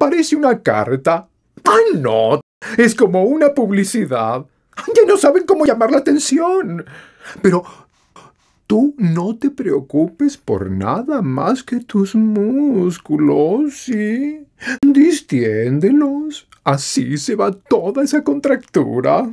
Parece una carta. ¡Ay, no! Es como una publicidad. Ya no saben cómo llamar la atención. Pero tú no te preocupes por nada más que tus músculos, ¿sí? Distiéndelos. Así se va toda esa contractura.